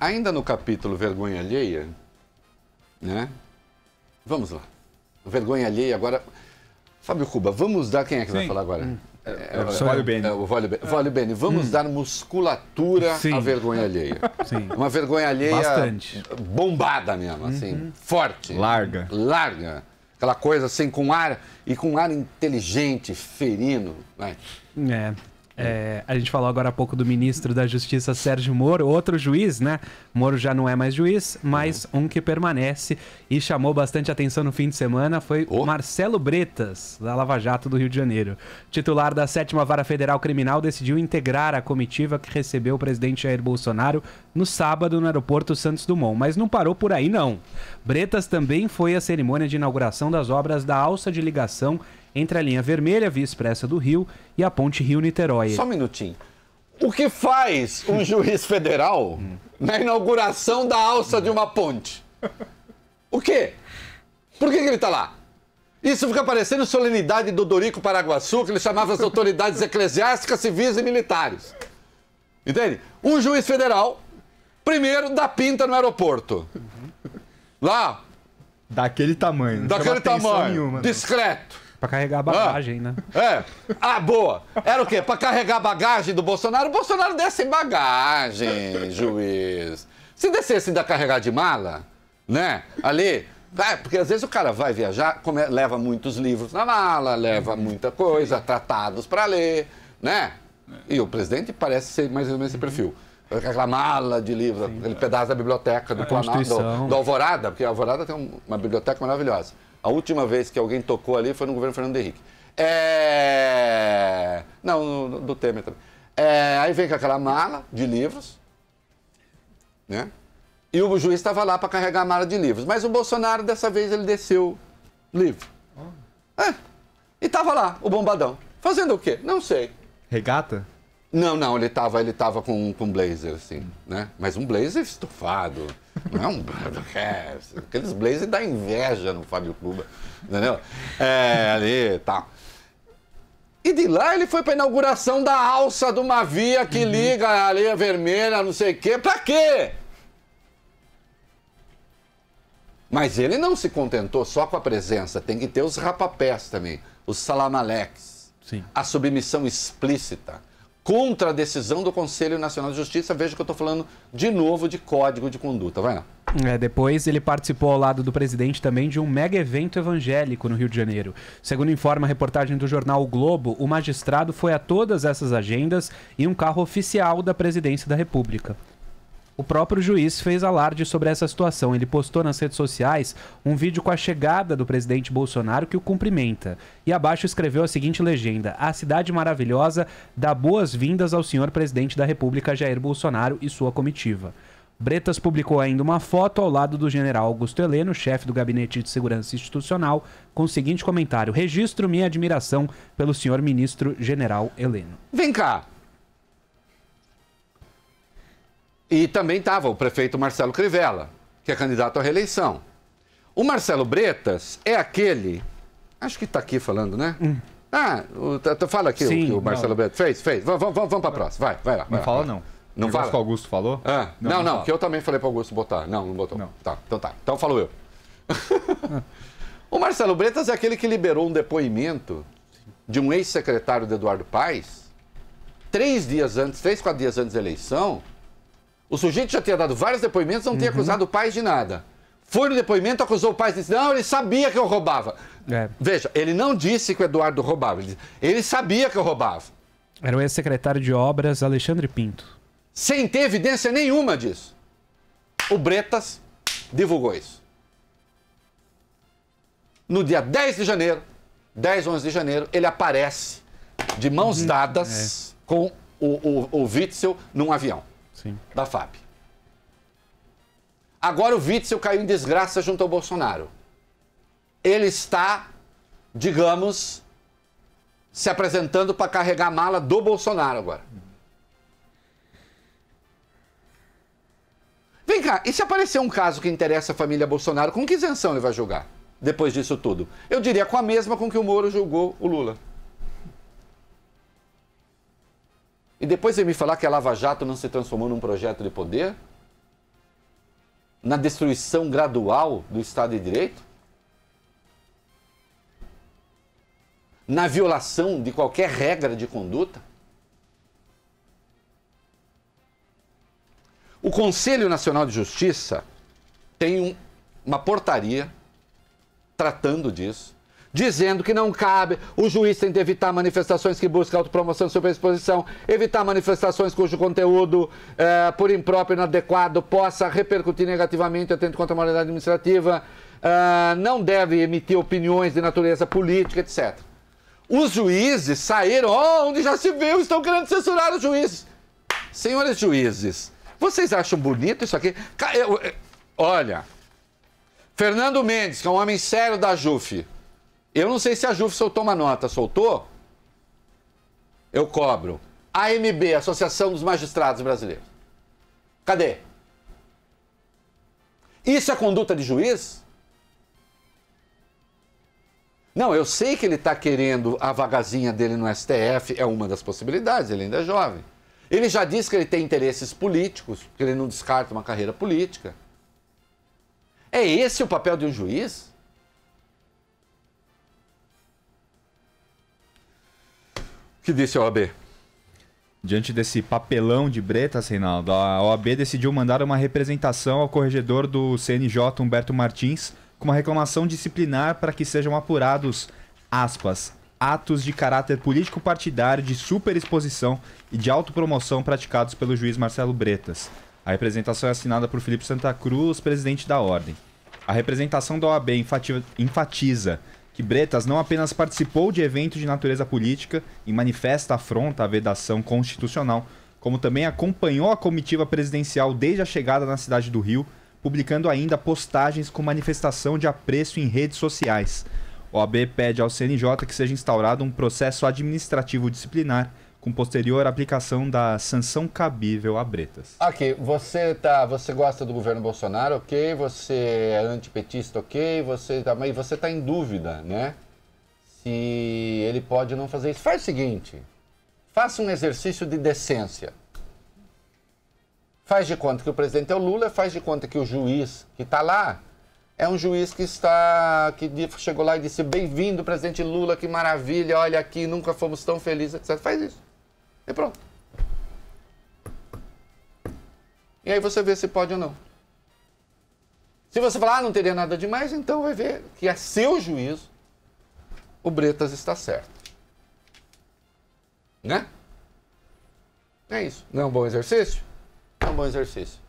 Ainda no capítulo vergonha alheia, né? Vamos lá. Vergonha alheia agora. Fábio Cuba, vamos dar quem é que Sim. vai falar agora? Hum. É, é, é, é, o Vale Bene. É, o Vale Bene. Vale Bene. É. Vamos hum. dar musculatura Sim. à vergonha alheia. Sim. Uma vergonha alheia Bastante. bombada mesmo, uhum. assim, forte. Larga. Larga. Aquela coisa assim, com ar, e com ar inteligente, ferino. Né? É. É, a gente falou agora há pouco do ministro da Justiça, Sérgio Moro, outro juiz, né? Moro já não é mais juiz, mas uhum. um que permanece e chamou bastante atenção no fim de semana foi oh. Marcelo Bretas, da Lava Jato do Rio de Janeiro. Titular da 7 Vara Federal Criminal decidiu integrar a comitiva que recebeu o presidente Jair Bolsonaro no sábado no aeroporto Santos Dumont. Mas não parou por aí, não. Bretas também foi à cerimônia de inauguração das obras da alça de ligação entre a linha vermelha, via expressa do Rio, e a ponte Rio-Niterói. Só um minutinho. O que faz um juiz federal na inauguração da alça de uma ponte? O quê? Por que, que ele está lá? Isso fica parecendo solenidade do Dorico Paraguaçu, que ele chamava as autoridades eclesiásticas, civis e militares. Entende? Um juiz federal, primeiro, dá pinta no aeroporto. Lá. Daquele tamanho. Daquele tamanho. Nenhuma, discreto para carregar a bagagem, ah, né? É. Ah, boa! Era o quê? Para carregar a bagagem do Bolsonaro? O Bolsonaro desce em bagagem, juiz. Se descesse ainda carregar de mala, né? Ali. É, porque às vezes o cara vai viajar, come, leva muitos livros na mala, leva muita coisa, tratados para ler, né? E o presidente parece ser mais ou menos esse perfil aquela mala de livros, Sim, aquele é. pedaço da biblioteca do Planalto, do, do Alvorada, porque a Alvorada tem uma biblioteca maravilhosa. A última vez que alguém tocou ali foi no governo Fernando Henrique. É... Não, do Temer também. É... Aí vem com aquela mala de livros, né? E o juiz estava lá para carregar a mala de livros. Mas o Bolsonaro, dessa vez, ele desceu livre. É. E estava lá, o bombadão. Fazendo o quê? Não sei. Regata? Não, não, ele estava ele tava com, com um blazer, assim, né? Mas um blazer estufado, não é um é, aqueles blazers dá inveja no Fábio Cuba, entendeu? É, ali, tá. E de lá ele foi para inauguração da alça de uma via que uhum. liga a linha vermelha, não sei o quê. Para quê? Mas ele não se contentou só com a presença, tem que ter os rapapés também, os salamaleques. Sim. a submissão explícita contra a decisão do Conselho Nacional de Justiça. Veja que eu estou falando de novo de código de conduta. Vai lá. É, depois ele participou ao lado do presidente também de um mega evento evangélico no Rio de Janeiro. Segundo informa a reportagem do jornal o Globo, o magistrado foi a todas essas agendas em um carro oficial da presidência da República. O próprio juiz fez alarde sobre essa situação. Ele postou nas redes sociais um vídeo com a chegada do presidente Bolsonaro que o cumprimenta. E abaixo escreveu a seguinte legenda: A cidade maravilhosa dá boas-vindas ao senhor presidente da República Jair Bolsonaro e sua comitiva. Bretas publicou ainda uma foto ao lado do general Augusto Heleno, chefe do Gabinete de Segurança Institucional, com o seguinte comentário: Registro minha admiração pelo senhor ministro general Heleno. Vem cá, E também estava o prefeito Marcelo Crivella, que é candidato à reeleição. O Marcelo Bretas é aquele. Acho que está aqui falando, né? Hum. Ah, fala aqui Sim, o que o Marcelo não. Bretas fez, fez. Vamos, vamos, vamos para a próxima. Vai, vai lá. Vai não lá, fala, não. Não fala. que o Augusto falou? Ah, não, não, não, não que eu também falei para o Augusto botar. Não, não botou. Não. Tá, então tá. Então falo eu. o Marcelo Bretas é aquele que liberou um depoimento de um ex-secretário de Eduardo Paes, três dias antes, três, quatro dias antes da eleição, o sujeito já tinha dado vários depoimentos, não uhum. tinha acusado o pai de nada. Foi no depoimento, acusou o pai e disse: Não, ele sabia que eu roubava. É. Veja, ele não disse que o Eduardo roubava, ele, disse, ele sabia que eu roubava. Era o ex-secretário de obras Alexandre Pinto. Sem ter evidência nenhuma disso. O Bretas divulgou isso. No dia 10 de janeiro, 10, 11 de janeiro, ele aparece de mãos uhum. dadas é. com o, o, o Witzel num avião. Sim. da FAP. Agora o Witzel caiu em desgraça junto ao Bolsonaro. Ele está, digamos, se apresentando para carregar a mala do Bolsonaro agora. Vem cá, e se aparecer um caso que interessa a família Bolsonaro, com que isenção ele vai julgar? Depois disso tudo. Eu diria com a mesma com que o Moro julgou o Lula. depois você me falar que a Lava Jato não se transformou num projeto de poder? Na destruição gradual do Estado de Direito? Na violação de qualquer regra de conduta? O Conselho Nacional de Justiça tem um, uma portaria tratando disso dizendo que não cabe, o juiz tem que evitar manifestações que buscam autopromoção e superexposição, evitar manifestações cujo conteúdo, eh, por impróprio e inadequado, possa repercutir negativamente atento contra a moralidade administrativa, eh, não deve emitir opiniões de natureza política, etc. Os juízes saíram, oh, onde já se viu, estão querendo censurar os juízes. Senhores juízes, vocês acham bonito isso aqui? Olha, Fernando Mendes, que é um homem sério da JUF, eu não sei se a Juve soltou uma nota. Soltou? Eu cobro. AMB, Associação dos Magistrados Brasileiros. Cadê? Isso é conduta de juiz? Não, eu sei que ele está querendo a vagazinha dele no STF, é uma das possibilidades, ele ainda é jovem. Ele já disse que ele tem interesses políticos, que ele não descarta uma carreira política. É esse o papel de um juiz? que disse a OAB? Diante desse papelão de bretas, Reinaldo, a OAB decidiu mandar uma representação ao corregedor do CNJ, Humberto Martins, com uma reclamação disciplinar para que sejam apurados, aspas, atos de caráter político-partidário de superexposição e de autopromoção praticados pelo juiz Marcelo Bretas. A representação é assinada por Felipe Santa Cruz, presidente da Ordem. A representação da OAB enfatiza que Bretas não apenas participou de eventos de natureza política e manifesta afronta à vedação constitucional, como também acompanhou a comitiva presidencial desde a chegada na cidade do Rio, publicando ainda postagens com manifestação de apreço em redes sociais. O AB pede ao CNJ que seja instaurado um processo administrativo disciplinar com posterior aplicação da sanção cabível a Bretas. Ok, você tá, você gosta do governo Bolsonaro, ok? Você é antipetista, ok? Você tá, mas você está em dúvida, né? Se ele pode não fazer isso. Faz o seguinte, faça um exercício de decência. Faz de conta que o presidente é o Lula, faz de conta que o juiz que está lá é um juiz que está que chegou lá e disse bem-vindo presidente Lula que maravilha olha aqui nunca fomos tão felizes etc faz isso e pronto. E aí você vê se pode ou não. Se você falar, ah, não teria nada demais, então vai ver que a é seu juízo o Bretas está certo. Né? É isso. Não é um bom exercício? É um bom exercício.